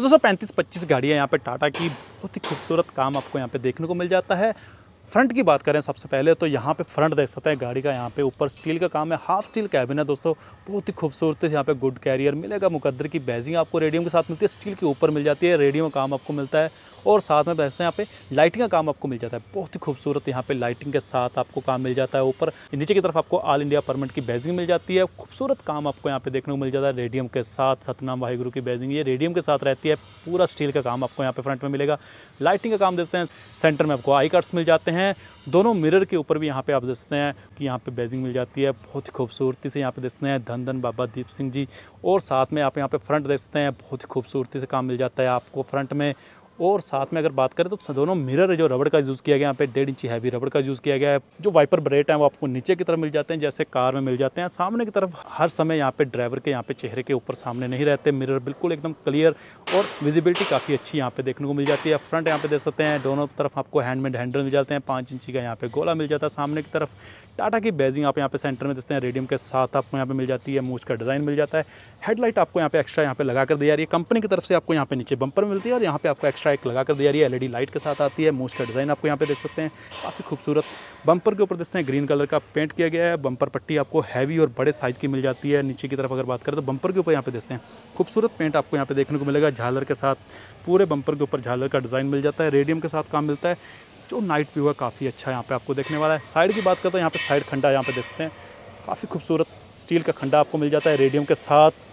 तो दोस्तों पैंतीस पच्चीस गाड़ियाँ यहाँ पर टाटा की बहुत ही खूबसूरत काम आपको यहाँ पर देखने को मिल जाता है फ्रंट की बात करें सबसे पहले तो यहाँ पे फ्रंट देख सकते हैं गाड़ी का यहाँ पे ऊपर स्टील का काम है हाफ स्टील कैबिन है दोस्तों बहुत ही खूबसूरत है यहाँ पे गुड कैरियर मिलेगा मुकद्र की बैजिंग आपको रेडियम के साथ मिलती है स्टील के ऊपर मिल जाती है रेडियम का काम आपको मिलता है और साथ में वैसे यहाँ पे लाइटिंग का काम आपको मिल जाता है बहुत ही खूबसूरत यहाँ पे लाइटिंग के साथ आपको काम मिल जाता है ऊपर नीचे की तरफ आपको ऑल इंडिया परमिट की बैजिंग मिल जाती है खूबसूरत काम आपको यहाँ पे देखने को मिल जाता है रेडियम के साथ सतनाम वाहिगुरु की बैजिंग ये रेडियम के साथ रहती है पूरा स्टील का काम आपको यहाँ पे फ्रंट में मिलेगा लाइटिंग का काम देते हैं सेंटर में आपको आई कार्ड्स मिल जाते हैं हैं दोनों मिरर के ऊपर भी यहाँ पे आप देखते हैं कि यहाँ पे बेजिंग मिल जाती है बहुत ही खूबसूरती से यहाँ पे देखते हैं धन धन बाबा दीप सिंह जी और साथ में आप यहाँ पे फ्रंट देखते हैं बहुत ही खूबसूरती से काम मिल जाता है आपको फ्रंट में और साथ में अगर बात करें तो दोनों मिरर जो रबड़ का यूज़ किया गया यहाँ पे डेढ़ इंची हैवी रबड़ का यूज़ किया गया है जो वाइपर ब्रेट हैं वो आपको नीचे की तरफ मिल जाते हैं जैसे कार में मिल जाते हैं सामने की तरफ हर समय यहाँ पे ड्राइवर के यहाँ पे चेहरे के ऊपर सामने नहीं रहते मिरर बिल्कुल एकदम क्लियर और विजिबिलिटी काफ़ी अच्छी यहाँ पे देखने को मिल जाती है फ्रंट यहाँ पे देख सकते हैं दोनों तरफ आपको हैंडमेड हैंडल मिल जाते हैं पाँच इंची का यहाँ पे गोला मिल जाता है सामने की तरफ टाटा की बेजिंग आप यहाँ पे सेंटर में देखते हैं रेडियम के साथ आपको यहाँ पे मिल जाती है मूछ का डिज़ाइन मिल जाता है हेडलाइट आपको यहाँ पे एक्स्ट्रा यहाँ पे लगा कर जा रही है कंपनी की तरफ से आपको यहाँ पे नीचे बंपर मिलती है और यहाँ पे आपको एक्स्ट्रा ट्रैक लगा कर दिया रही है एलईडी लाइट के साथ आती है मोस्ट का डिज़ाइन आपको यहाँ पे देख सकते हैं काफ़ी खूबसूरत बम्पर के ऊपर देखते हैं ग्रीन कलर का पेंट किया गया है बम्पर पट्टी आपको हैवी और बड़े साइज़ की मिल जाती है नीचे की तरफ अगर बात करें तो बम्पर के ऊपर यहाँ पे देखते हैं खूबसूरत पेंट आपको यहाँ पे देखने को मिलेगा झालर के साथ पूरे बम्पर के ऊपर झालर का डिज़ाइन मिल जाता है रेडियम के साथ काम मिलता है जो नाइट व्यू है काफ़ी अच्छा यहाँ पर आपको देखने वाला है साइड की बात करते हैं तो यहाँ पर साइड खंडा यहाँ पर देखते हैं काफ़ी खूबसूरत स्टील का खंडा आपको मिल जाता है रेडियम के साथ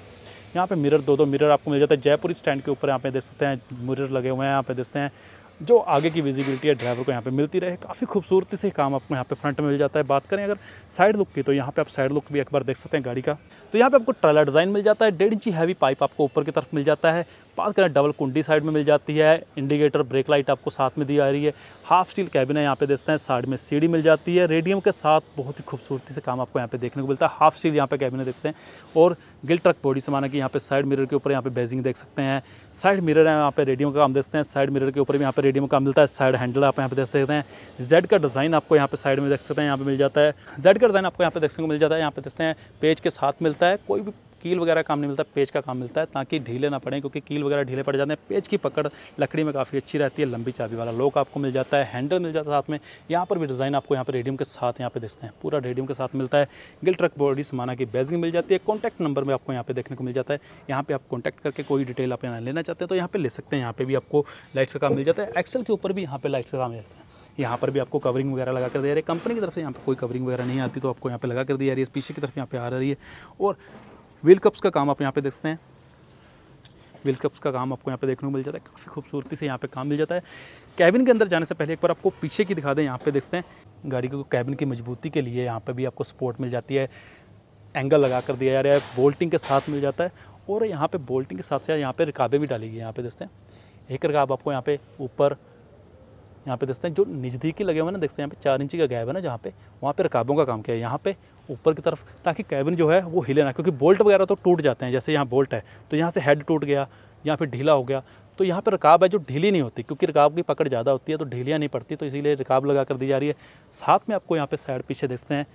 यहाँ पे मिरर दो दो मिरर आपको मिल जाता है जयपुर स्टैंड के ऊपर यहाँ पे देख सकते हैं मिरर लगे हुए हैं यहाँ पे देखते हैं जो आगे की विजिबिलिटी है ड्राइवर को यहाँ पे मिलती रहे काफ़ी खूबसूरती से काम आपको यहाँ पे फ्रंट में मिल जाता है बात करें अगर साइड लुक की तो यहाँ पे आप साइड लुक भी एक बार देख सकते हैं गाड़ी का तो यहाँ पे आपको ट्रेलर डिज़ाइन मिल जाता है डेढ़ इंची हैवी पाइप आपको ऊपर की तरफ मिल जाता है बात करें डबल कुंडी साइड में मिल जाती है इंडिकेटर ब्रेक लाइट आपको साथ में दी जा रही है हाफ स्टील कैबिन है यहाँ पे देखते हैं साइड में सीढ़ी मिल जाती है रेडियम के साथ बहुत ही खूबसूरती से काम आपको यहाँ पे देखने को मिलता है हाफ स्टील यहाँ पे कैबिन देखते हैं और गिल ट्रक बॉडी से माना कि यहाँ पे साइड मिरर के ऊपर यहाँ पे बेजिंग देख सकते हैं साइड मिरर है यहाँ पे रेडियो का काम देखते हैं साइड मिरर के ऊपर भी यहाँ पे रेडियो का काम मिलता है साइड हैंडल आप यहाँ पे देख सकते हैं जेड का डिज़ाइन आपको यहाँ पे साइड में देख सकते हैं यहाँ पे मिल जाता है जेड का डिज़ाइन आपको यहाँ पे देखने को मिल जाता है यहाँ पे देखते हैं पेज के साथ मिलता है कोई भी कील वगैरह काम नहीं मिलता पेज का काम मिलता है ताकि ढीले ना पड़े क्योंकि कील वगैरह ढीले पड़ जाते हैं पेज की पकड़ लकड़ी में काफ़ी अच्छी रहती है लंबी चाबी वाला लोक आपको मिल जाता है हैंडल मिल जाता है साथ में यहाँ पर भी डिज़ाइन आपको यहाँ पर रेडियम के साथ यहाँ पर देखते हैं पूरा रेडियम के साथ मिलता है गिल ट्रक बॉडी समाना की बेजिंग मिल जाती है कॉन्टैक्ट नंबर में आपको यहाँ पर देखने को मिल जाता है यहाँ पर आप कॉन्टैक्ट करके कोई डिटेल आप यहाँ लेना चाहते हैं तो यहाँ पर ले सकते हैं यहाँ पर भी आपको लाइट्स का काम मिल जाता है एक्सल के ऊपर भी यहाँ पर लाइट्स का काम मिल जाता है यहाँ पर भी आपको कवरिंग वगैरह लगा कर दे रही है कंपनी की तरफ से यहाँ पर कोई कवरिंग वगैरह नहीं आती तो आपको यहाँ पर लगा कर दी जा रही है पीछे की तरफ यहाँ पे आ रही है और व्हील कप्स का काम आप यहाँ पे देखते हैं व्हील कप्स का काम आपको यहाँ पे देखने को मिल जाता है काफ़ी खूबसूरती से यहाँ पे काम मिल जाता है कैबिन के अंदर जाने से पहले एक बार आपको पीछे की दिखा दें यहाँ पे देखते हैं गाड़ी को कैबिन की मजबूती के लिए यहाँ पे भी आपको सपोर्ट मिल जाती है एंगल लगा कर दिया जा रहा है बोल्टिंग के साथ मिल जाता है और यहाँ पर बोल्टिंग के साथ साथ यहाँ पर रिकाबे भी डाली गई यहाँ पर देखते हैं एक रिकाब आपको यहाँ पर ऊपर यहाँ पे देखते हैं जो नज़दीकी लगे हुए ना देखते हैं यहाँ पे चार इंची का गैप है ना जहाँ पे वहाँ पे रकाबों का काम किया है यहाँ पे ऊपर की तरफ ताकि कैबिन जो है वो हिले ना क्योंकि बोल्ट वगैरह तो टूट जाते हैं जैसे यहाँ बोल्ट है तो यहाँ से हेड टूट गया या फिर ढीला हो गया तो यहाँ पर रकाब है जो ढीली नहीं होती क्योंकि रकाब की पकड़ ज़्यादा होती है तो ढीलियाँ नहीं पड़ती तो इसीलिए रकाब लगा कर दी जा रही है साथ में आपको यहाँ पर साइड पीछे देखते हैं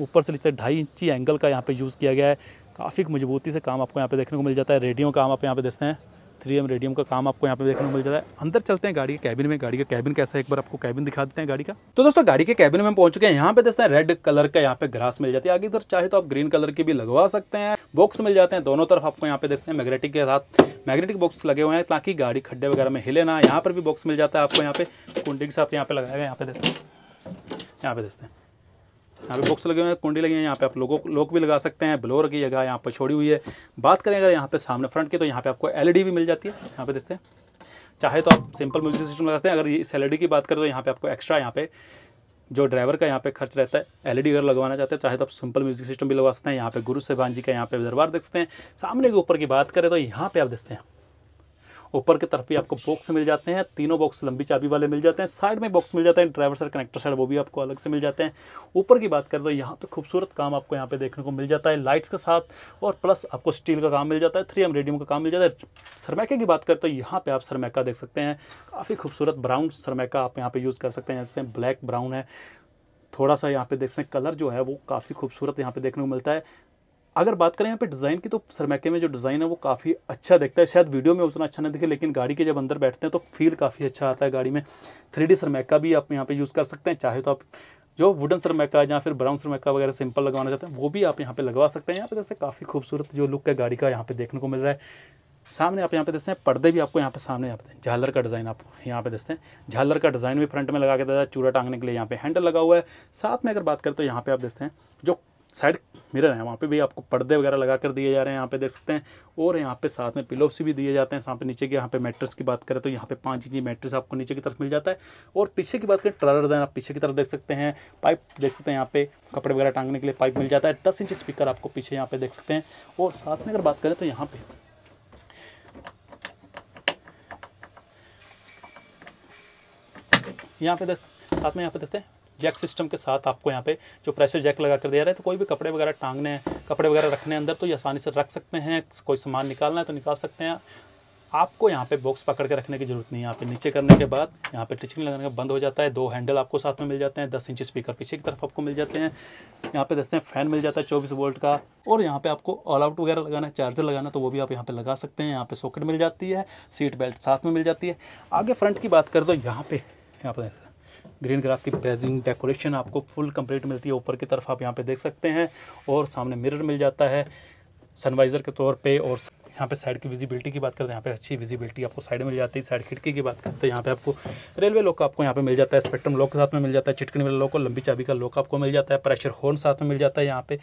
ऊपर से लिखते ढाई इंची एंगल का यहाँ पर यूज़ किया गया है काफ़ी मजबूती से काम आपको यहाँ पे देखने को मिल जाता है रेडियो काम आप यहाँ पे देखते हैं थ्री एम रेडियम का काम आपको यहाँ पे देखने को मिल जाता है अंदर चलते हैं गाड़ी के कैबिन में गाड़ी का कैबिन कैसा है एक बार आपको कैबिन दिखा देते हैं गाड़ी का तो दोस्तों गाड़ी के कैबिन में पहुंच चुके हैं यहाँ पे दोस्तों रेड कलर का यहाँ पे ग्रास मिल जाती है आगे इधर चाहे तो आप ग्रीन कलर की भी लगवा सकते हैं बॉक्स मिल जाते हैं दोनों तरफ आपको यहाँ पे देखते हैं मैग्नेटिक के साथ मैग्नेटिक बॉक्स लगे हुए हैं ताकि गाड़ी खड्डे वगैरह में हिले ना यहाँ पर भी बॉक्स मिल जाता है आपको यहाँ पे कुंडी के साथ यहाँ पे लगाया गया यहाँ पे देखते हैं यहाँ पे देखते हैं यहाँ पे बॉक्स लगे हुए हैं कुंडी लगी है यहाँ पे आप लोगों लोग भी लगा सकते हैं ब्लोर की जगह यहाँ पर छोड़ी हुई है बात करें अगर यहाँ पे सामने फ्रंट की तो यहाँ पे आपको एलईडी भी मिल जाती है यहाँ पे देखते हैं चाहे तो आप सिंपल म्यूजिक सिस्टम लगा सकते हैं अगर इस एल की बात करें तो यहाँ पे आपको एक्स्ट्रा यहाँ पे जो ड्राइवर का यहाँ पे खर्च रहता है एलईडी अगर लगवाना चाहते हैं चाहे तो आप सिंपल म्यूजिक सिस्टम भी लगा सकते हैं यहाँ पे गुरु साहबान जी का यहाँ पे दरबार देख सकते हैं सामने के ऊपर की बात करें तो यहाँ पे आप देखते हैं ऊपर की तरफ भी आपको बॉक्स मिल जाते हैं तीनों बॉक्स लंबी चाबी वाले मिल जाते हैं साइड में बॉक्स मिल जाते हैं ड्राइवर सर कनेक्टर साइड वो भी आपको अलग से मिल जाते हैं ऊपर की बात करें तो यहाँ पे खूबसूरत काम आपको यहाँ पे देखने को मिल जाता है लाइट्स के साथ और प्लस आपको स्टील का काम मिल जाता है थ्री एम रेडियम का काम मिल जाता है सरमैके की बात करें तो यहाँ पर आप सरमैका देख सकते हैं काफ़ी खूबसूरत ब्राउन सरमैका आप यहाँ पर यूज़ कर सकते हैं जैसे ब्लैक ब्राउन है थोड़ा सा यहाँ पे देख सकते हैं कलर जो है वो काफ़ी खूबसूरत यहाँ पे देखने को मिलता है अगर बात करें यहाँ पे डिज़ाइन की तो सरमैके में जो डिज़ाइन है वो काफ़ी अच्छा दिखता है शायद वीडियो में उतना अच्छा नहीं दिखे लेकिन गाड़ी के जब अंदर बैठते हैं तो फील काफ़ी अच्छा आता है गाड़ी में थ्री डी सरमैका भी आप यहाँ पे यूज़ कर सकते हैं चाहे तो आप जो वुडन सरमैका या फिर ब्राउन सरमैका वगैरह सिंपल लगवाना चाहते हैं वो भी आप यहाँ पर लगवा सकते हैं यहाँ पे जैसे काफ़ी खूबसूरत जो लुक है गाड़ी का यहाँ पे देखने को मिल रहा है सामने आप यहाँ पे देखते हैं पर्दे भी आपको यहाँ पे सामने यहाँ पे झालर का डिज़ाइन आप यहाँ पे देखते हैं झालर का डिज़ाइन भी फ्रंट में लगा के देता है चूड़ा टांगने के लिए यहाँ पे हैंडल लगा हुआ है साथ में अगर बात करें तो यहाँ पे आप देखते हैं जो साइड मिरर है वहाँ पे भी आपको पर्दे वगैरह लगा कर दिए जा रहे हैं यहाँ पे देख सकते हैं और यहाँ पे साथ में पिलोस भी दिए जाते हैं यहाँ पे नीचे के यहाँ पे मैट्रेस की बात करें तो यहाँ पे पाँच इंची मैट्रेस आपको नीचे की तरफ मिल जाता है और पीछे की बात करें ट्रलर है आप पीछे की तरफ देख सकते हैं पाइप देख सकते हैं यहाँ पे कपड़े वगैरह टांगने के लिए पाइप मिल जाता है दस इंच स्पीकर आपको पीछे यहाँ पे देख सकते हैं और साथ में अगर बात करें तो यहाँ पे यहाँ पे साथ में यहाँ पे देखते हैं जैक सिस्टम के साथ आपको यहाँ पे जो प्रेशर जैक लगा कर दिया रहा है तो कोई भी कपड़े वगैरह टांगने हैं कपड़े वगैरह रखने अंदर तो ये आसानी से रख सकते हैं कोई सामान निकालना है तो निकाल सकते हैं आपको यहाँ पे बॉक्स पकड़ के रखने की जरूरत नहीं है यहाँ पे नीचे करने के बाद यहाँ पे टिचिंग लगाने का बंद हो जाता है दो हैंडल आपको साथ में मिल जाते हैं दस इंच स्पीकर पीछे की तरफ आपको मिल जाते हैं यहाँ पे दसते हैं फैन मिल जाता है चौबीस वोल्ट का और यहाँ पे आपको ऑल आउट वगैरह लगाना है चार्जर लगाना तो वो भी आप यहाँ पर लगा सकते हैं यहाँ पर सॉकेट मिल जाती है सीट बेल्ट साथ में मिल जाती है आगे फ्रंट की बात कर दो तो यहाँ पे यहाँ पर ग्रीन ग्रास की बेजिंग डेकोरेशन आपको फुल कंप्लीट मिलती है ऊपर की तरफ आप यहाँ पे देख सकते हैं और सामने मिरर मिल जाता है सनवाइज़र के तौर पे और यहाँ पे साइड की विजिबिलिटी की बात करते हैं तो यहाँ पे अच्छी विजिबिलिटी आपको साइड में मिल जाती है साइड खिड़की की बात करते हैं तो यहाँ पे आपको रेलवे लॉक आपको यहाँ पे मिल जाता है स्पेक्ट्रम लॉक के साथ में मिल जाता है चिटकनी वाला लॉक और लंबी चाबी का लॉक आपको मिल जाता है प्रेशर हॉर्न साथ में मिल जाता है यहाँ पे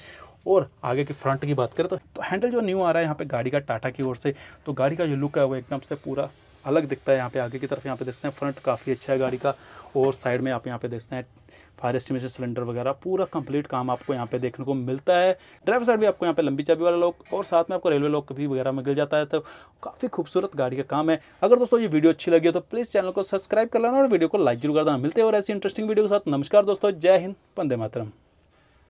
और आगे की फ्रंट की बात करें तो, तो हैंडल जो न्यू आ रहा है यहाँ पे गाड़ी का टाटा की ओर से तो गाड़ी का जो लुक है वो एकदम से पूरा अलग दिखता है यहाँ पे आगे की तरफ यहाँ पे देखते हैं फ्रंट काफ़ी अच्छा है गाड़ी का और साइड में आप यहाँ पे देखते हैं फायर एस्टिमेशन सिलेंडर वगैरह पूरा कंप्लीट काम आपको यहाँ पे देखने को मिलता है ड्राइवर साइड भी आपको यहाँ पे लंबी चाबी वाला लॉक और साथ में आपको रेलवे लॉक भी वगैरह मिल जाता है तो काफ़ी खूबसूरत गाड़ी का काम है अगर दोस्तों ये वीडियो अच्छी लगी हो तो प्लीज़ चैनल को सब्सक्राइब कर लेना और वीडियो को लाइक जरूर करना मिलते हैं और ऐसी इंटरेस्टिंग वीडियो के साथ नमस्कार दोस्तों जय हिंद पंदे मातरम